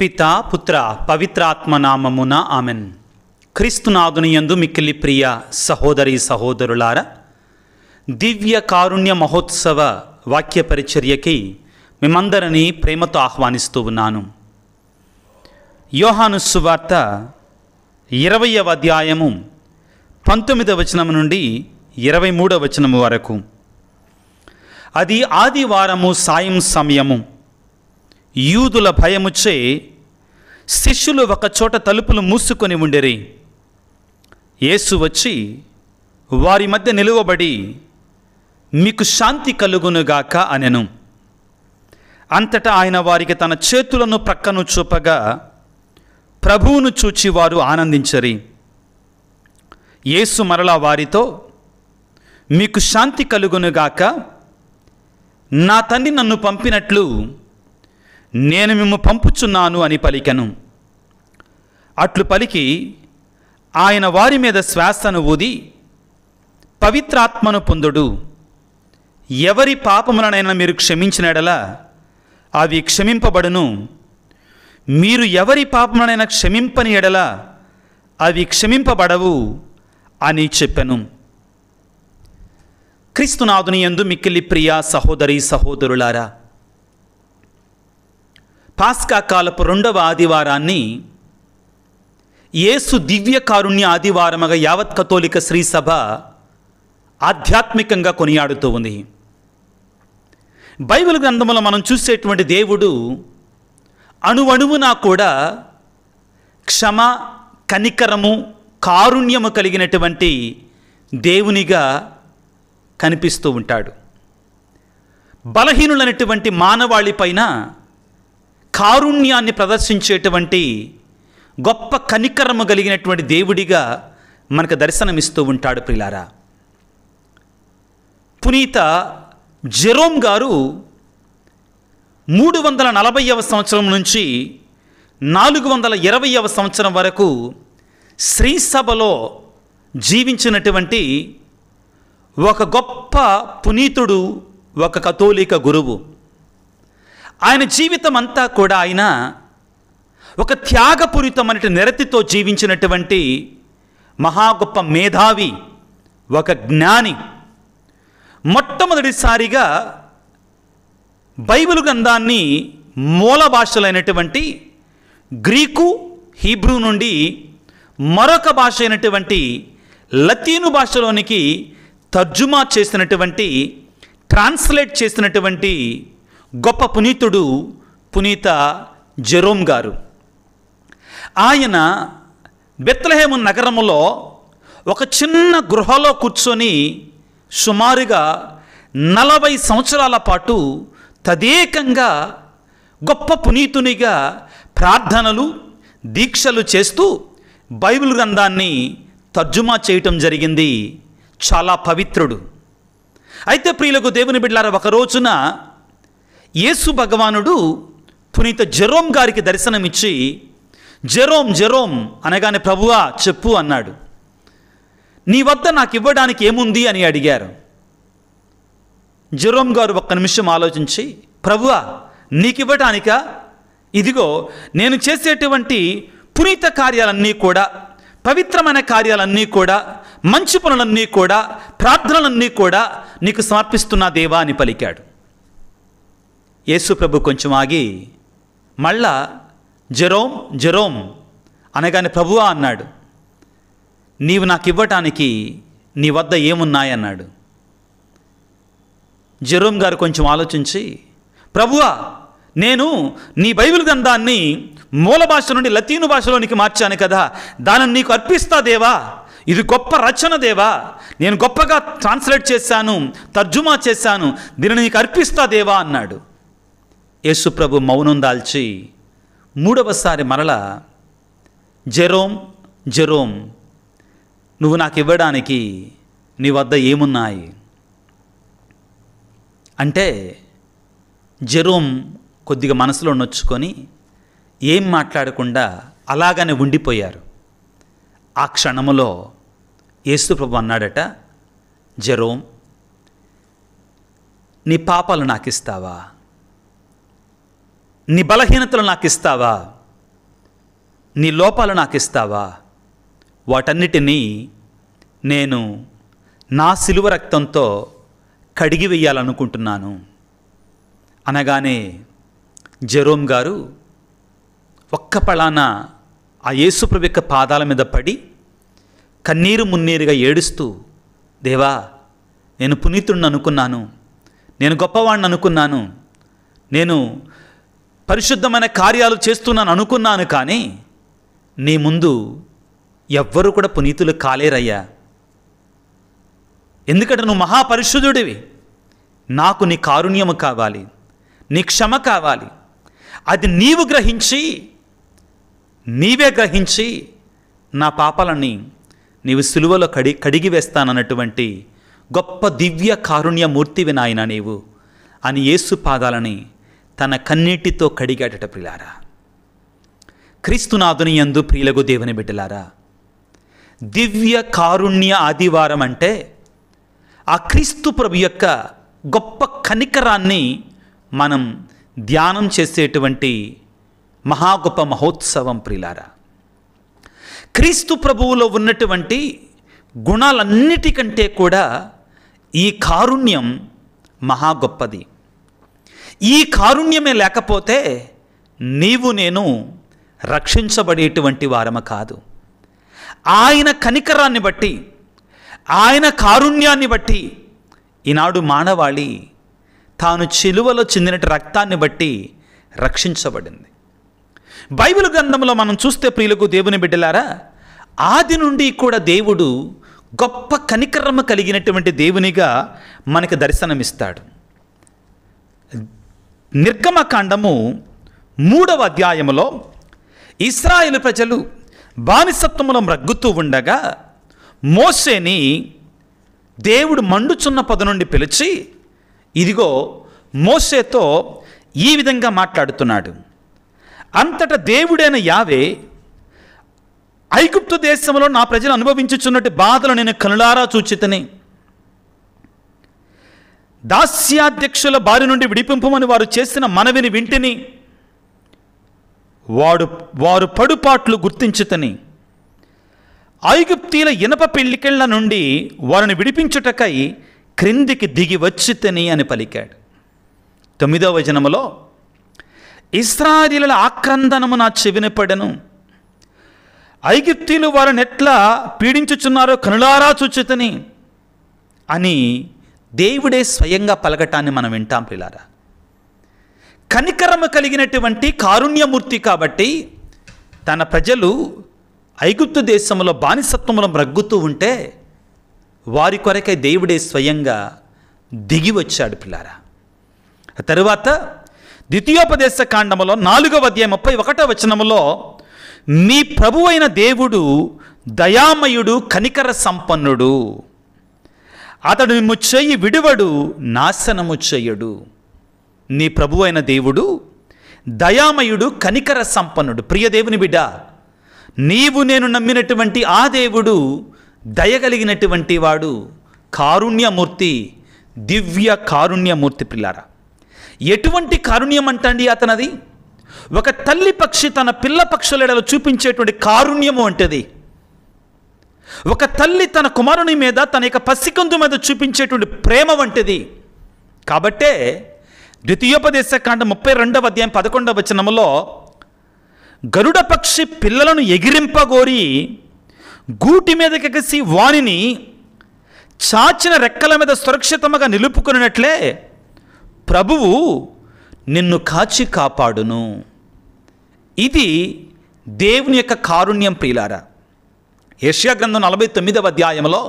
పితా పుత్ర పవిత్రాత్మ నామమున ఆమెన్ క్రీస్తునాథుని మిక్కిలి ప్రియ సహోదరి సహోదరులారా దివ్య కారుణ్య మహోత్సవ వాక్య పరిచర్యకి మిమ్మందరినీ ప్రేమతో ఆహ్వానిస్తూ ఉన్నాను యోహాను సువార్త ఇరవయవ అధ్యాయము పంతొమ్మిదవ వచనం నుండి ఇరవై మూడవ వచనము వరకు అది ఆదివారము సాయం సమయము యూదుల భయముచ్చే శిష్యులు ఒకచోట తలుపులు మూసుకొని ఉండేరి యేసు వచ్చి వారి మధ్య నిలువబడి మీకు శాంతి కలుగునుగాక అనెను అంతటా ఆయన వారికి తన చేతులను ప్రక్కను చూపగా ప్రభువును చూచి వారు ఆనందించరి యేసు మరలా వారితో మీకు శాంతి కలుగునుగాక నా తండ్రి నన్ను పంపినట్లు నేను మిమ్ము పంపుచున్నాను అని పలికెను అట్లు పలికి ఆయన వారి మీద శ్వాసను ఊది పవిత్రాత్మను పొందుడు ఎవరి పాపములనైనా మీరు క్షమించినడలా అవి క్షమింపబడును మీరు ఎవరి పాపములనైనా క్షమింపని ఎడలా అవి క్షమింపబడవు అని చెప్పెను క్రీస్తునాథుని ఎందు మిక్కిలి ప్రియా సహోదరి సహోదరులారా పాస్కా కాలపు రెండవ ఆదివారాన్ని యేసు దివ్య కారుణ్య ఆదివారముగా యావత్ కథోలిక శ్రీసభ ఆధ్యాత్మికంగా కొనియాడుతూ ఉంది బైబిల్ గ్రంథంలో మనం చూసేటువంటి దేవుడు అణువణువునా కూడా క్షమ కనికరము కారుణ్యము కలిగినటువంటి దేవునిగా కనిపిస్తూ ఉంటాడు బలహీనులైనటువంటి మానవాళిపైన కారుణ్యాన్ని ప్రదర్శించేటువంటి గొప్ప కనికరము కలిగినటువంటి దేవుడిగా మనకు దర్శనమిస్తూ ఉంటాడు ప్రిలారా పునీత జెరోమ్ గారు మూడు వందల నలభైవ సంవత్సరం నుంచి నాలుగు వందల ఇరవైవ సంవత్సరం వరకు శ్రీసభలో జీవించినటువంటి ఒక గొప్ప పునీతుడు ఒక కథోలిక గురువు ఆయన జీవితం అంతా కూడా ఆయన ఒక త్యాగపూరితమైన నిరతితో జీవించినటువంటి మహా గొప్ప మేధావి ఒక జ్ఞాని మొట్టమొదటిసారిగా బైబిల్ గ్రంథాన్ని మూల భాషలైనటువంటి గ్రీకు హీబ్రూ నుండి మరొక భాష అయినటువంటి లతీను భాషలోనికి తర్జుమా చేసినటువంటి ట్రాన్స్లేట్ చేసినటువంటి గొప్ప పునీతుడు పునీత జెరోమ్ గారు ఆయన బెత్లహేము నగరంలో ఒక చిన్న గృహలో కూర్చొని సుమారుగా నలభై సంవత్సరాల పాటు తదేకంగా గొప్ప పునీతునిగా ప్రార్థనలు దీక్షలు చేస్తూ బైబిల్ గ్రంథాన్ని తర్జుమా చేయటం జరిగింది చాలా పవిత్రుడు అయితే ప్రియులకు దేవుని బిడ్డారా ఒక రోజున యేసు భగవానుడు పునీత జెరోమ్ గారికి దర్శనమిచ్చి జెరోమ్ జెరోమ్ అనగానే ప్రభువా చెప్పు అన్నాడు నీ వద్ద నాకు ఇవ్వడానికి ఏముంది అని అడిగారు జెరోమ్ గారు ఒక్క నిమిషం ఆలోచించి ప్రభువా నీకివ్వటానిక ఇదిగో నేను చేసేటువంటి పునీత కార్యాలన్నీ కూడా పవిత్రమైన కార్యాలన్నీ కూడా మంచి పనులన్నీ కూడా ప్రార్థనలన్నీ కూడా నీకు సమర్పిస్తున్నా దేవా అని పలికాడు యేసుప్రభు కొంచెం ఆగి మళ్ళా జెరోమ్ జెరోమ్ అనగానే ప్రభువా అన్నాడు నీవు నాకు ఇవ్వటానికి నీ వద్ద ఏమున్నాయన్నాడు జెరోమ్ గారు కొంచెం ఆలోచించి ప్రభువా నేను నీ బైబిల్ గ్రంథాన్ని మూల భాష నుండి లతీను భాషలోనికి మార్చాను కదా దానిని నీకు అర్పిస్తా దేవా ఇది గొప్ప రచన దేవా నేను గొప్పగా ట్రాన్స్లేట్ చేశాను తర్జుమా చేశాను దీనిని నీకు అర్పిస్తా దేవా అన్నాడు యేసుప్రభు మౌనం దాల్చి మూడవసారి మరల జెరోమ్ జెరోమ్ నువ్వు నాకు ఇవ్వడానికి నీ వద్ద ఏమున్నాయి అంటే జెరోమ్ కొద్దిగా మనసులో నొచ్చుకొని ఏం మాట్లాడకుండా అలాగనే ఉండిపోయారు ఆ క్షణములో యేసుప్రభు అన్నాడట జెరోమ్ నీ పాపాలు నాకు ఇస్తావా నీ బలహీనతలు నాకు ఇస్తావా నీ లోపాలు నాకు ఇస్తావా వాటన్నిటినీ నేను నా సిలువ రక్తంతో కడిగి వేయాలనుకుంటున్నాను అనగానే జెరోమ్ గారు ఒక్క పళాన ఆ యేసుప్రభు యొక్క పాదాల మీద పడి కన్నీరు మున్నీరుగా ఏడుస్తూ దేవా నేను పునీతుడిని అనుకున్నాను నేను గొప్పవాణ్ణి అనుకున్నాను నేను పరిశుద్ధమైన కార్యాలు చేస్తున్నాను అనుకున్నాను కానీ నీ ముందు ఎవ్వరూ కూడా పునీతులు కాలేరయ్యా ఎందుకంటే నువ్వు మహాపరిశుద్ధుడివి నాకు నీ కారుణ్యము కావాలి నీ క్షమ కావాలి అది నీవు గ్రహించి నీవే గ్రహించి నా పాపాలని నీవు సులువలో కడి కడిగి వేస్తానన్నటువంటి గొప్ప దివ్య కారుణ్యమూర్తివి నాయన నీవు అని యేసు పాదాలని తన కన్నీటితో కడిగాడట ప్రిలారా క్రీస్తునాథుని ఎందు ప్రియులకు దేవుని బిడ్డలారా దివ్య కారుణ్య ఆదివారం అంటే ఆ క్రీస్తు ప్రభు యొక్క గొప్ప కనికరాన్ని మనం ధ్యానం చేసేటువంటి మహా గొప్ప మహోత్సవం ప్రిలారా క్రీస్తు ప్రభువులో ఉన్నటువంటి గుణాలన్నిటికంటే కూడా ఈ కారుణ్యం మహా గొప్పది ఈ కారుణ్యమే లేకపోతే నీవు నేను రక్షించబడేటువంటి వారము కాదు ఆయన కనికరాన్ని బట్టి ఆయన కారుణ్యాన్ని బట్టి ఈనాడు మానవాళి తాను చిలువలో చెందిన రక్తాన్ని బట్టి రక్షించబడింది బైబిల్ గ్రంథంలో మనం చూస్తే ప్రియులకు దేవుని బిడ్డలారా ఆది నుండి కూడా దేవుడు గొప్ప కనికరమ కలిగినటువంటి దేవునిగా మనకు దర్శనమిస్తాడు నిర్గమకాండము మూడవ అధ్యాయములో ఇస్రాయేల్ ప్రజలు బానిసత్వములం రగ్గుతూ ఉండగా మోసేని దేవుడు మండుచున్న పొద నుండి పిలిచి ఇదిగో మోసేతో ఈ విధంగా మాట్లాడుతున్నాడు అంతట దేవుడైన యావే ఐగుప్తు దేశంలో నా ప్రజలు అనుభవించుచున్నట్టు బాధలు నేను కనులారా చూచితని దాస్యాధ్యక్షుల బారి నుండి విడిపింపమని వారు చేసిన మనవిని వింటిని వాడు వారు పడుపాట్లు గుర్తించుతని ఐగుప్తీల ఇనప పెళ్లికెళ్ల నుండి వారిని విడిపించుటకై క్రిందికి దిగి వచ్చితని అని పలికాడు తొమ్మిదవ వచనములో ఇస్రాయిల ఆక్రందనము నా చెవిన పడెను ఐగిప్తీలు వారిని ఎట్లా పీడించుచున్నారో కనులారా చూచితని అని దేవుడే స్వయంగా పలకటాన్ని మనం వింటాం పిల్లారా కనికరము కలిగినటువంటి కారుణ్యమూర్తి కాబట్టి తన ప్రజలు ఐగుప్తు దేశంలో బానిసత్వంలో రగ్గుతూ ఉంటే వారి కొరకై దేవుడే స్వయంగా దిగి వచ్చాడు పిల్లారా తరువాత ద్వితీయోపదేశ కాండములో నాలుగవ అధ్యాయ ముప్పై ఒకటో వచనములో మీ ప్రభువైన దేవుడు దయామయుడు కనికర సంపన్నుడు అతడు నిన్ను చేయి విడివడు నాశనము చేయడు నీ ప్రభు అయిన దేవుడు దయామయుడు కనికర సంపన్నుడు ప్రియదేవుని బిడ్డ నీవు నేను నమ్మినటువంటి ఆ దేవుడు దయగలిగినటువంటి వాడు కారుణ్యమూర్తి దివ్య కారుణ్యమూర్తి పిల్లారా ఎటువంటి కారుణ్యం అంటండి అతనది ఒక తల్లి పక్షి తన పిల్ల పక్షులెడలో చూపించేటువంటి కారుణ్యము అంటది ఒక తల్లి తన కుమారుని మీద తన యొక్క పసికందు మీద చూపించేటువంటి ప్రేమ వంటిది కాబట్టే ద్వితీయోపదేశ కాండ ముప్పై రెండవ అధ్యాయం పదకొండవ వచనంలో గరుడ పక్షి పిల్లలను ఎగిరింపగోరి గూటి మీద ఎగసి వాణిని చాచిన రెక్కల మీద సురక్షితముగా నిలుపుకున్నట్లే ప్రభువు నిన్ను కాచి కాపాడును ఇది దేవుని యొక్క కారుణ్యం ప్రియులారా ఏషియా గ్రంథం నలభై తొమ్మిదవ అధ్యాయంలో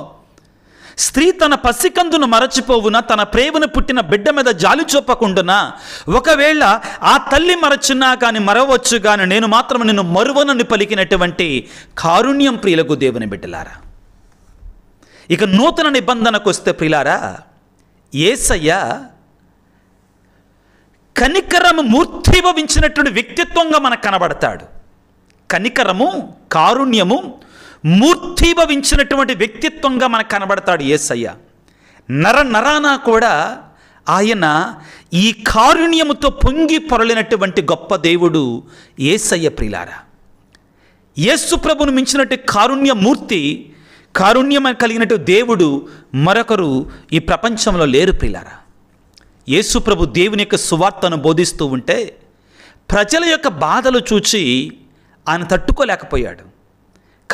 స్త్రీ తన పసికందును మరచిపోవున తన ప్రేమను పుట్టిన బిడ్డ మీద జాలి చూపకుండా ఒకవేళ ఆ తల్లి మరచున్నా కానీ మరవచ్చు కానీ నేను మాత్రం నిన్ను మరువనని పలికినటువంటి కారుణ్యం ప్రియులకు దేవుని బిడ్డలారా ఇక నూతన నిబంధనకు వస్తే ప్రియులారా ఏసయ్య కనికరము మూర్తిభవించినటువంటి వ్యక్తిత్వంగా మనకు కనబడతాడు కనికరము కారుణ్యము మూర్తిభవించినటువంటి వ్యక్తిత్వంగా మనకు కనబడతాడు ఏసయ్య నర నరాన కూడా ఆయన ఈ కారుణ్యముతో పొంగి పొరలినటువంటి గొప్ప దేవుడు ఏసయ్య ప్రిలారా యేసు ప్రభును మించినట్టు కారుణ్యమూర్తి కారుణ్యం కలిగినట్టు దేవుడు మరొకరు ఈ ప్రపంచంలో లేరు ప్రిలారా యేసు ప్రభు దేవుని యొక్క సువార్తను బోధిస్తూ ఉంటే ప్రజల యొక్క బాధలు చూచి ఆయన తట్టుకోలేకపోయాడు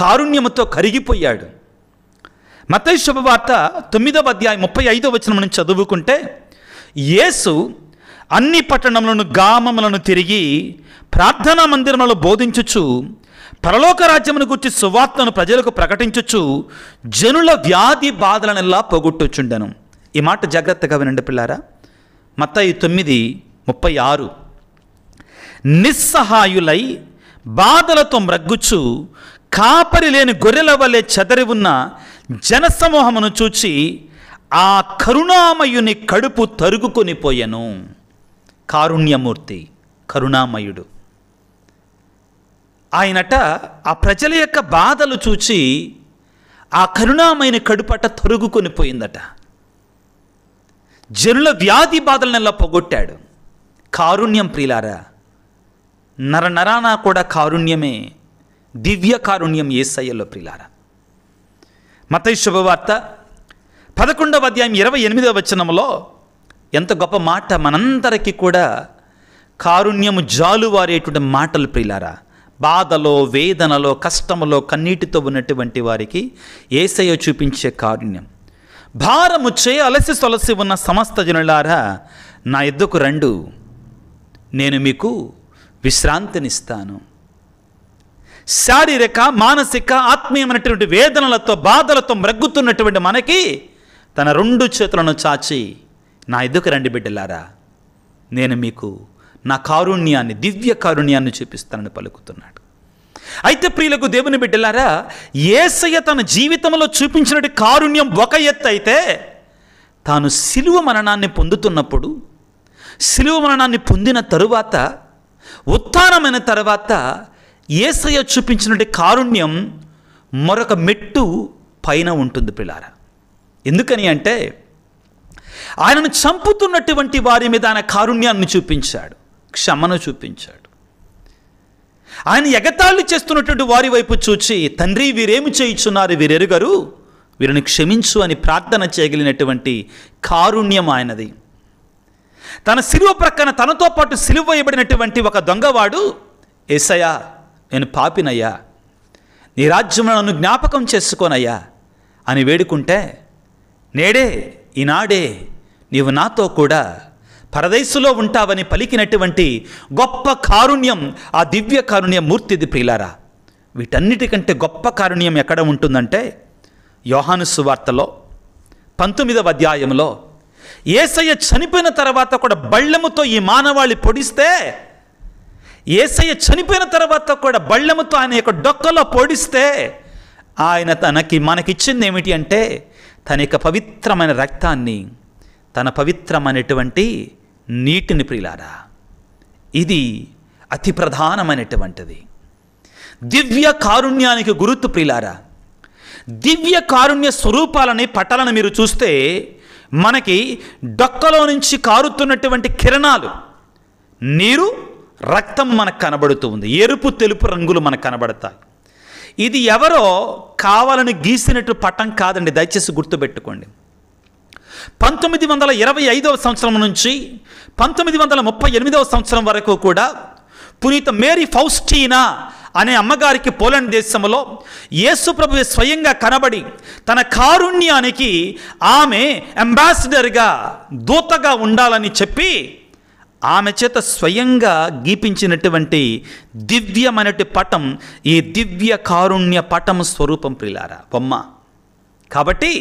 కారుణ్యముతో కరిగిపోయాడు మతై శుభవార్త తొమ్మిదవ అధ్యాయం ముప్పై ఐదవ వచనం నుంచి చదువుకుంటే యేసు అన్ని పట్టణములను గ్రామములను తిరిగి ప్రార్థనా మందిరములో బోధించుచు పరలోక రాజ్యమును గుర్చి సువార్తను ప్రజలకు ప్రకటించుచు జనుల వ్యాధి బాధలనెల్లా పోగొట్టుచుండెను ఈ మాట జాగ్రత్తగా వినండి పిల్లారా మత్తాయి తొమ్మిది ముప్పై ఆరు నిస్సహాయులై బాధలతో మ్రగ్గుచు కాపరి లేని గొర్రెల వలె చెదరి ఉన్న జనసమూహమును చూచి ఆ కరుణామయుని కడుపు తరుగుకొని పోయెను కారుణ్యమూర్తి కరుణామయుడు ఆయనట ఆ ప్రజల యొక్క బాధలు చూచి ఆ కరుణామయుని కడుపట తరుగుకొని పోయిందట జనుల వ్యాధి బాధలనెల్లా పొగొట్టాడు కారుణ్యం ప్రియులారా నర కూడా కారుణ్యమే దివ్య కారుణ్యం ఏసయ్యలో ప్రిలారా మతై శుభవార్త పదకొండవ అధ్యాయం ఇరవై ఎనిమిదవ వచనంలో ఎంత గొప్ప మాట మనందరికీ కూడా కారుణ్యము జాలువారేటువంటి మాటలు ప్రిలారా బాధలో వేదనలో కష్టములో కన్నీటితో ఉన్నటువంటి వారికి ఏసయ్య చూపించే కారుణ్యం భారము చే అలసి సొలసి ఉన్న సమస్త జనులారా నా ఎద్దుకు రండు నేను మీకు విశ్రాంతినిస్తాను శారీరక మానసిక ఆత్మీయమైనటువంటి వేదనలతో బాధలతో మ్రగ్గుతున్నటువంటి మనకి తన రెండు చేతులను చాచి నా ఎదుకు రండి బిడ్డలారా నేను మీకు నా కారుణ్యాన్ని దివ్య కారుణ్యాన్ని చూపిస్తానని పలుకుతున్నాడు అయితే ప్రియులకు దేవుని బిడ్డలారా ఏసయ్య తన జీవితంలో చూపించినటి కారుణ్యం ఒక ఎత్తు అయితే తాను సిలువ మరణాన్ని పొందుతున్నప్పుడు సిలువ మరణాన్ని పొందిన తరువాత ఉత్థానమైన తర్వాత ఏసయ్య చూపించినటువంటి కారుణ్యం మరొక మెట్టు పైన ఉంటుంది పిల్లారా ఎందుకని అంటే ఆయనను చంపుతున్నటువంటి వారి మీద ఆయన కారుణ్యాన్ని చూపించాడు క్షమను చూపించాడు ఆయన ఎగతాళి చేస్తున్నటువంటి వారి వైపు చూచి తండ్రి వీరేమి చేయించున్నారు వీరెరుగరు వీరిని క్షమించు అని ప్రార్థన చేయగలిగినటువంటి కారుణ్యం ఆయనది తన శిలువ ప్రక్కన తనతో పాటు సిలువ వేయబడినటువంటి ఒక దొంగవాడు ఎసయా నేను పాపినయ్యా నీ రాజ్యంలో నన్ను జ్ఞాపకం చేసుకోనయ్యా అని వేడుకుంటే నేడే ఈనాడే నీవు నాతో కూడా పరదేశులో ఉంటావని పలికినటువంటి గొప్ప కారుణ్యం ఆ దివ్య కారుణ్యం మూర్తిది ప్రియులారా వీటన్నిటికంటే గొప్ప కారుణ్యం ఎక్కడ ఉంటుందంటే యోహాను వార్తలో పంతొమ్మిదవ అధ్యాయంలో ఏసయ్య చనిపోయిన తర్వాత కూడా బళ్ళముతో ఈ మానవాళి పొడిస్తే ఏసయ్య చనిపోయిన తర్వాత కూడా బళ్ళెముతో ఆయన యొక్క డొక్కలో పొడిస్తే ఆయన తనకి మనకిచ్చింది ఏమిటి అంటే తన యొక్క పవిత్రమైన రక్తాన్ని తన పవిత్రమైనటువంటి నీటిని ప్రిలారా ఇది అతి ప్రధానమైనటువంటిది దివ్య కారుణ్యానికి గురుతు ప్రిలారా దివ్య కారుణ్య స్వరూపాలని పటాలను మీరు చూస్తే మనకి డొక్కలో నుంచి కారుతున్నటువంటి కిరణాలు నీరు రక్తం మనకు కనబడుతూ ఉంది ఎరుపు తెలుపు రంగులు మనకు కనబడతాయి ఇది ఎవరో కావాలని గీసినట్టు పటం కాదండి దయచేసి గుర్తుపెట్టుకోండి పంతొమ్మిది వందల ఇరవై ఐదవ సంవత్సరం నుంచి పంతొమ్మిది వందల ముప్పై ఎనిమిదవ సంవత్సరం వరకు కూడా పునీత మేరీ ఫౌస్టీనా అనే అమ్మగారికి పోలాండ్ దేశంలో యేసుప్రభు స్వయంగా కనబడి తన కారుణ్యానికి ఆమె అంబాసిడర్గా దూతగా ఉండాలని చెప్పి ఆమె చేత స్వయంగా గీపించినటువంటి దివ్యమైనటి పటం ఈ దివ్య కారుణ్య పటం స్వరూపం ప్రిలారా బొమ్మ కాబట్టి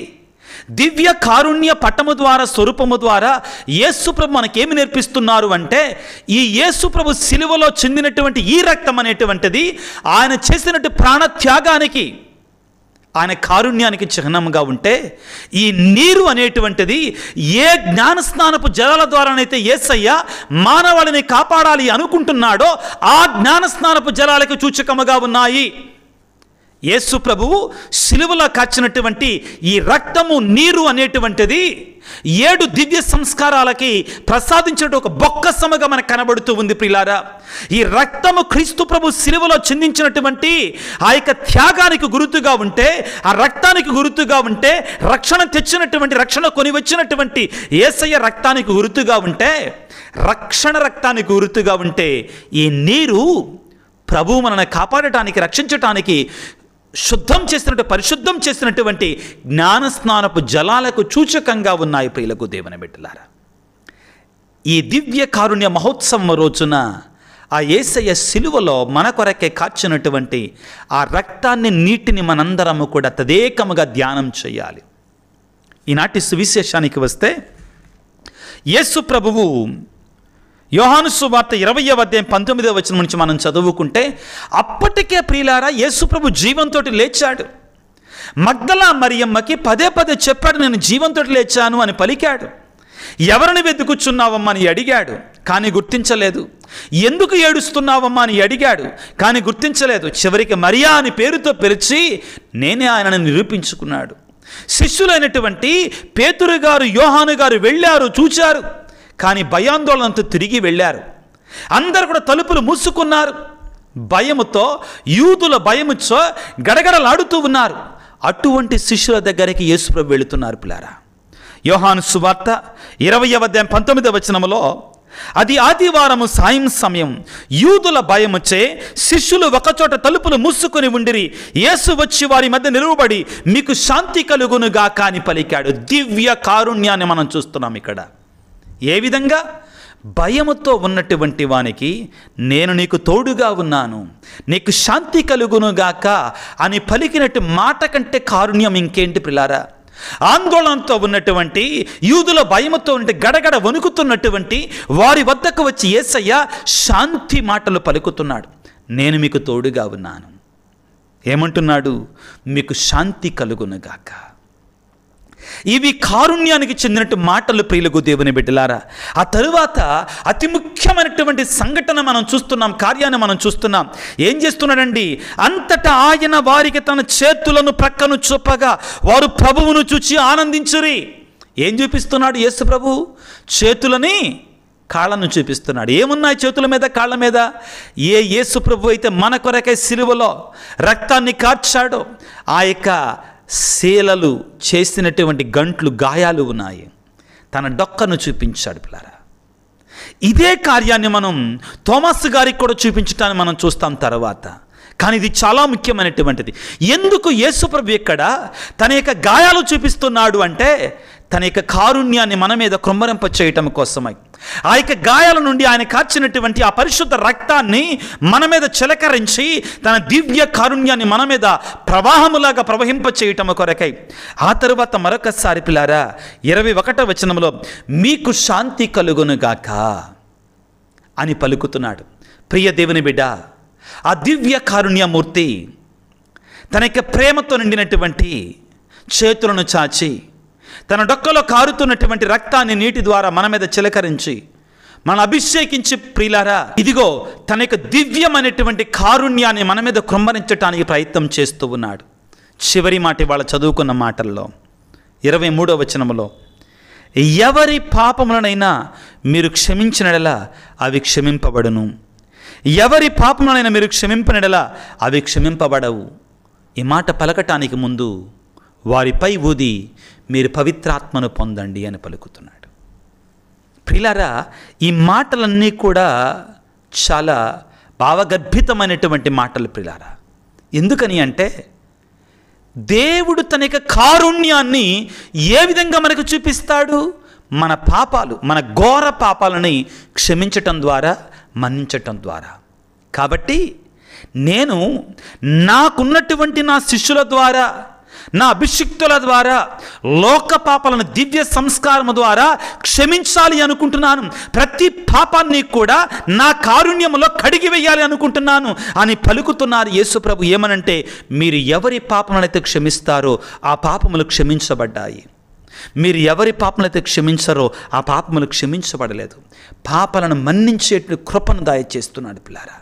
దివ్య కారుణ్య పటము ద్వారా స్వరూపము ద్వారా యేసుప్రభు మనకేమి నేర్పిస్తున్నారు అంటే ఈ యేసుప్రభు సిలువలో చెందినటువంటి ఈ రక్తం అనేటువంటిది ఆయన చేసినటువంటి ప్రాణత్యాగానికి ఆయన కారుణ్యానికి చిహ్నంగా ఉంటే ఈ నీరు అనేటువంటిది ఏ జ్ఞానస్నానపు జలాల ద్వారానైతే ఏసయ్య మానవాళిని కాపాడాలి అనుకుంటున్నాడో ఆ జ్ఞానస్నానపు జలాలకు సూచకముగా ఉన్నాయి యేసు ప్రభువు సిలువలో కాచినటువంటి ఈ రక్తము నీరు అనేటువంటిది ఏడు దివ్య సంస్కారాలకి ప్రసాదించిన ఒక బొక్క సమగా మనకు కనబడుతూ ఉంది ప్రిలారా ఈ రక్తము క్రీస్తు ప్రభు సిలువలో చెందించినటువంటి ఆ యొక్క త్యాగానికి గురుతుగా ఉంటే ఆ రక్తానికి గురుతుగా ఉంటే రక్షణ తెచ్చినటువంటి రక్షణ కొని వచ్చినటువంటి ఏసయ్య రక్తానికి గురుతుగా ఉంటే రక్షణ రక్తానికి గురుతుగా ఉంటే ఈ నీరు ప్రభువు మనల్ని కాపాడటానికి రక్షించటానికి శుద్ధం చేసినట్టు పరిశుద్ధం చేసినటువంటి జ్ఞానస్నానపు జలాలకు సూచకంగా ఉన్నాయి ప్రియులకు దేవుని బిడ్డలారా ఈ దివ్య కారుణ్య మహోత్సవం రోజున ఆ ఏసయ్య సిలువలో మన కొరకే కాచినటువంటి ఆ రక్తాన్ని నీటిని మనందరము కూడా తదేకముగా ధ్యానం చేయాలి ఈనాటి సువిశేషానికి వస్తే యేసు ప్రభువు యోహానుసు వార్త ఇరవై అధ్యాయం పంతొమ్మిదో వచ్చిన నుంచి మనం చదువుకుంటే అప్పటికే ప్రియులారా యేసుప్రభు జీవంతో లేచాడు మగ్దలా మరియమ్మకి పదే పదే చెప్పాడు నేను జీవంతో లేచాను అని పలికాడు ఎవరిని వెతుకుచున్నావమ్మా అని అడిగాడు కానీ గుర్తించలేదు ఎందుకు ఏడుస్తున్నావమ్మా అని అడిగాడు కానీ గుర్తించలేదు చివరికి మరియా అని పేరుతో పిలిచి నేనే ఆయనను నిరూపించుకున్నాడు శిష్యులైనటువంటి పేతురు గారు యోహాను గారు వెళ్ళారు చూచారు కానీ భయాందోళనతో తిరిగి వెళ్ళారు అందరు కూడా తలుపులు మూసుకున్నారు భయముతో యూదుల భయముతో గడగడలాడుతూ ఉన్నారు అటువంటి శిష్యుల దగ్గరికి యేసుప్రభు వెళుతున్నారు పిల్లారా యోహాను సువార్త ఇరవై అధ్యాయం పంతొమ్మిదవ వచనంలో అది ఆదివారము సాయం సమయం యూదుల భయముచ్చే శిష్యులు ఒకచోట తలుపులు మూసుకొని ఉండిరి యేసు వచ్చి వారి మధ్య నిలువబడి మీకు శాంతి కలుగునుగా కాని పలికాడు దివ్య కారుణ్యాన్ని మనం చూస్తున్నాం ఇక్కడ ఏ విధంగా భయముతో ఉన్నటువంటి వానికి నేను నీకు తోడుగా ఉన్నాను నీకు శాంతి కలుగునుగాక అని పలికినట్టు మాట కంటే కారుణ్యం ఇంకేంటి పిల్లారా ఆందోళనతో ఉన్నటువంటి యూదుల భయముతో ఉంటే గడగడ వణుకుతున్నటువంటి వారి వద్దకు వచ్చి ఏసయ్య శాంతి మాటలు పలుకుతున్నాడు నేను మీకు తోడుగా ఉన్నాను ఏమంటున్నాడు మీకు శాంతి కలుగునుగాక ఇవి కారుణ్యానికి చెందినట్టు మాటలు ప్రియులకు దేవుని బిడ్డలారా ఆ తరువాత అతి ముఖ్యమైనటువంటి సంఘటన మనం చూస్తున్నాం కార్యాన్ని మనం చూస్తున్నాం ఏం చేస్తున్నాడండి అంతటా ఆయన వారికి తన చేతులను ప్రక్కను చూపగా వారు ప్రభువును చూచి ఆనందించురి ఏం చూపిస్తున్నాడు యేసు ప్రభు చేతులని కాళ్ళను చూపిస్తున్నాడు ఏమున్నాయి చేతుల మీద కాళ్ళ మీద ఏ యేసు ప్రభు అయితే మన కొరకై సిలువలో రక్తాన్ని కార్చాడో ఆ యొక్క శీలలు చేసినటువంటి గంట్లు గాయాలు ఉన్నాయి తన డొక్కను చూపించాడు పిల్లారా ఇదే కార్యాన్ని మనం థోమస్ గారికి కూడా చూపించటాన్ని మనం చూస్తాం తర్వాత కానీ ఇది చాలా ముఖ్యమైనటువంటిది ఎందుకు యేసుప్రభు ఇక్కడ తన యొక్క గాయాలు చూపిస్తున్నాడు అంటే తన యొక్క కారుణ్యాన్ని మన మీద కృంభరింప చేయటం కోసమై ఆ యొక్క గాయాల నుండి ఆయన కార్చినటువంటి ఆ పరిశుద్ధ రక్తాన్ని మన మీద చిలకరించి తన దివ్య కారుణ్యాన్ని మన మీద ప్రవాహములాగా ప్రవహింప చేయటం కొరకై ఆ తరువాత మరొకసారి పిల్లారా ఇరవై ఒకటో వచనంలో మీకు శాంతి కలుగునుగాక అని పలుకుతున్నాడు ప్రియ దేవుని బిడ్డ ఆ దివ్య కారుణ్యమూర్తి తన యొక్క ప్రేమతో నిండినటువంటి చేతులను చాచి తన డొక్కలో కారుతున్నటువంటి రక్తాన్ని నీటి ద్వారా మన మీద చిలకరించి మన అభిషేకించి ప్రియులారా ఇదిగో తన యొక్క దివ్యమైనటువంటి కారుణ్యాన్ని మన మీద కృంభరించడానికి ప్రయత్నం చేస్తూ ఉన్నాడు చివరి మాట ఇవాళ చదువుకున్న మాటల్లో ఇరవై మూడో వచనంలో ఎవరి పాపములనైనా మీరు క్షమించినడలా అవి క్షమింపబడును ఎవరి పాపములనైనా మీరు క్షమింపనడలా అవి క్షమింపబడవు ఈ మాట పలకటానికి ముందు వారిపై ఊది మీరు పవిత్రాత్మను పొందండి అని పలుకుతున్నాడు ప్రిలారా ఈ మాటలన్నీ కూడా చాలా భావగర్భితమైనటువంటి మాటలు ప్రిలారా ఎందుకని అంటే దేవుడు తన యొక్క కారుణ్యాన్ని ఏ విధంగా మనకు చూపిస్తాడు మన పాపాలు మన ఘోర పాపాలని క్షమించటం ద్వారా మన్నించటం ద్వారా కాబట్టి నేను నాకున్నటువంటి నా శిష్యుల ద్వారా నా అభిషిక్తుల ద్వారా లోక పాపాలను దివ్య సంస్కారం ద్వారా క్షమించాలి అనుకుంటున్నాను ప్రతి పాపాన్ని కూడా నా కారుణ్యంలో కడిగి వేయాలి అనుకుంటున్నాను అని పలుకుతున్నారు యేసుప్రభు ఏమనంటే మీరు ఎవరి పాపములైతే క్షమిస్తారో ఆ పాపములు క్షమించబడ్డాయి మీరు ఎవరి పాపములైతే క్షమించరో ఆ పాపములు క్షమించబడలేదు పాపలను మన్నించేట్టు కృపను దాయచేస్తున్నాడు పిల్లారా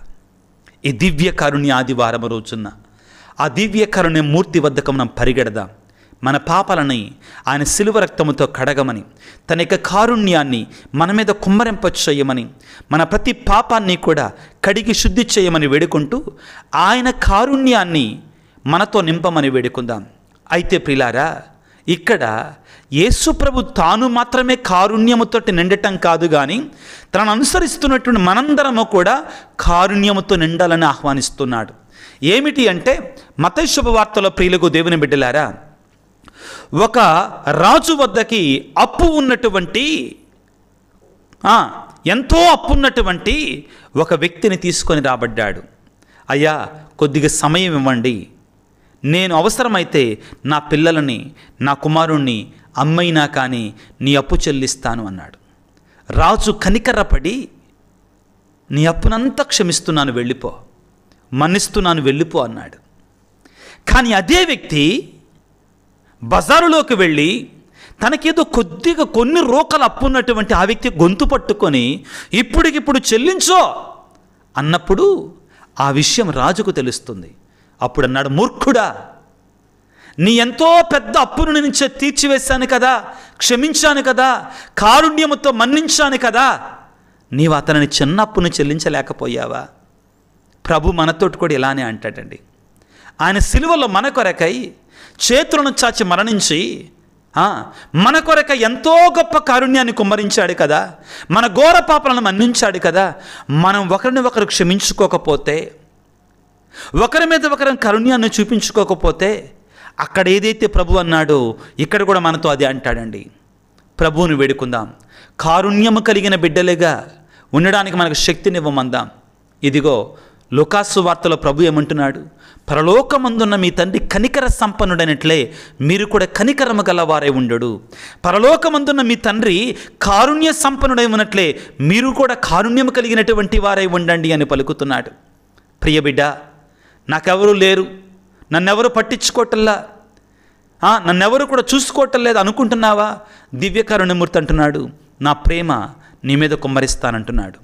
ఈ దివ్య కారుణ్య ఆదివారం రోజున్న ఆ దివ్యకరుణ్య మూర్తి వద్దకు మనం పరిగెడదాం మన పాపాలని ఆయన సిలువ రక్తముతో కడగమని తన యొక్క కారుణ్యాన్ని మన మీద కుమ్మరింప చేయమని మన ప్రతి పాపాన్ని కూడా కడిగి శుద్ధి చేయమని వేడుకుంటూ ఆయన కారుణ్యాన్ని మనతో నింపమని వేడుకుందాం అయితే ప్రిలారా ఇక్కడ యేసుప్రభు తాను మాత్రమే కారుణ్యముతోటి నిండటం కాదు కానీ తనను అనుసరిస్తున్నటువంటి మనందరము కూడా కారుణ్యముతో నిండాలని ఆహ్వానిస్తున్నాడు ఏమిటి అంటే మత శుభవార్తల ప్రియులకు దేవుని బిడ్డలారా ఒక రాజు వద్దకి అప్పు ఉన్నటువంటి ఎంతో అప్పు ఉన్నటువంటి ఒక వ్యక్తిని తీసుకొని రాబడ్డాడు అయ్యా కొద్దిగా సమయం ఇవ్వండి నేను అవసరమైతే నా పిల్లలని నా కుమారుణ్ణి అమ్మైనా కానీ నీ అప్పు చెల్లిస్తాను అన్నాడు రాజు కనికర్రపడి నీ అప్పునంతా క్షమిస్తున్నాను వెళ్ళిపో మన్నిస్తున్నాను వెళ్ళిపో అన్నాడు కానీ అదే వ్యక్తి బజారులోకి వెళ్ళి తనకేదో కొద్దిగా కొన్ని రోకలు అప్పు ఉన్నటువంటి ఆ వ్యక్తి గొంతు పట్టుకొని ఇప్పుడికిప్పుడు చెల్లించో అన్నప్పుడు ఆ విషయం రాజుకు తెలుస్తుంది అప్పుడు అన్నాడు మూర్ఖుడా నీ ఎంతో పెద్ద అప్పును నేను తీర్చివేశాను కదా క్షమించాను కదా కారుణ్యముతో మన్నించాను కదా నీవు అతనిని చిన్న అప్పును చెల్లించలేకపోయావా ప్రభు మనతోటి కూడా ఇలానే అంటాడండి ఆయన సిలువలో మన కొరకై చేతులను చాచి మరణించి మన కొరక ఎంతో గొప్ప కారుణ్యాన్ని కుమ్మరించాడు కదా మన ఘోర పాపలను మన్నించాడు కదా మనం ఒకరిని ఒకరు క్షమించుకోకపోతే ఒకరి మీద ఒకరిని కరుణ్యాన్ని చూపించుకోకపోతే అక్కడ ఏదైతే ప్రభు అన్నాడో ఇక్కడ కూడా మనతో అదే అంటాడండి ప్రభువును వేడుకుందాం కారుణ్యము కలిగిన బిడ్డలుగా ఉండడానికి మనకు శక్తినివ్వమందాం ఇదిగో లుకాసు వార్తలో ప్రభు ఏమంటున్నాడు పరలోకమందున్న మీ తండ్రి కనికర సంపన్నుడైనట్లే మీరు కూడా కనికరము గలవారే ఉండడు పరలోకమందున్న మీ తండ్రి కారుణ్య సంపన్నుడై ఉన్నట్లే మీరు కూడా కారుణ్యము కలిగినటువంటి వారై ఉండండి అని పలుకుతున్నాడు ప్రియబిడ్డ నాకెవరూ లేరు నన్నెవరు పట్టించుకోవటంలా నన్నెవరు కూడా చూసుకోవటం లేదు అనుకుంటున్నావా దివ్యకరుణమూర్తి అంటున్నాడు నా ప్రేమ నీ మీద కుమ్మరిస్తానంటున్నాడు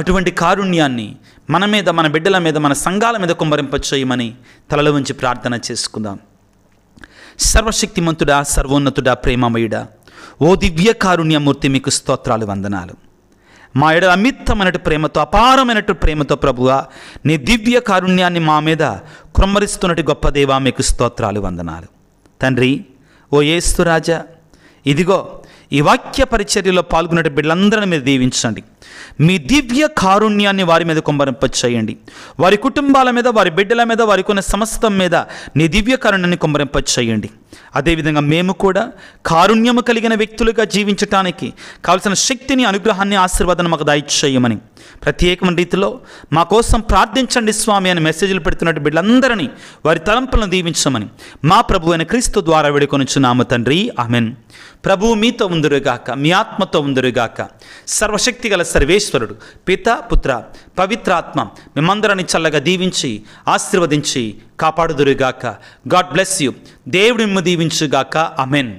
అటువంటి కారుణ్యాన్ని మన మీద మన బిడ్డల మీద మన సంఘాల మీద కుమ్మరింపచేయమని తలలో ఉంచి ప్రార్థన చేసుకుందాం సర్వశక్తిమంతుడా సర్వోన్నతుడా ప్రేమమయుడా ఓ దివ్య కారుణ్యమూర్తి మీకు స్తోత్రాలు వందనాలు మా ఎడ అమిత్తమైనటు ప్రేమతో అపారమైనటు ప్రేమతో ప్రభువ నీ దివ్య కారుణ్యాన్ని మా మీద కుమ్మరిస్తున్నటి గొప్ప దేవా మీకు స్తోత్రాలు వందనాలు తండ్రి ఓ ఏస్తురాజా ఇదిగో ఈ వాక్య పరిచర్యలో పాల్గొనే బిడ్డలందరిని మీరు దీవించండి మీ దివ్య కారుణ్యాన్ని వారి మీద చేయండి వారి కుటుంబాల మీద వారి బిడ్డల మీద వారికి ఉన్న సమస్తం మీద నీ దివ్య కారుణ్యాన్ని చేయండి అదేవిధంగా మేము కూడా కారుణ్యము కలిగిన వ్యక్తులుగా జీవించటానికి కావలసిన శక్తిని అనుగ్రహాన్ని ఆశీర్వాదాన్ని మాకు దయచేయమని ప్రత్యేకమైన రీతిలో మా కోసం ప్రార్థించండి స్వామి అని మెసేజ్లు పెడుతున్నట్టు బిడ్డలందరినీ వారి తలంపులను దీవించమని మా ప్రభు అయిన క్రీస్తు ద్వారా వేడుకొనిచున్నాము తండ్రి ఆమెన్ ప్రభు మీతో ఉందరుగాక మీ ఆత్మతో ఉందరుగాక సర్వశక్తి గల సర్వేశ్వరుడు పిత పుత్ర పవిత్రాత్మ మిమ్మందరని చల్లగా దీవించి ఆశీర్వదించి కాపాడుదురుగాక గాడ్ బ్లెస్ యూ దేవుడి దీవించుగాక అమెన్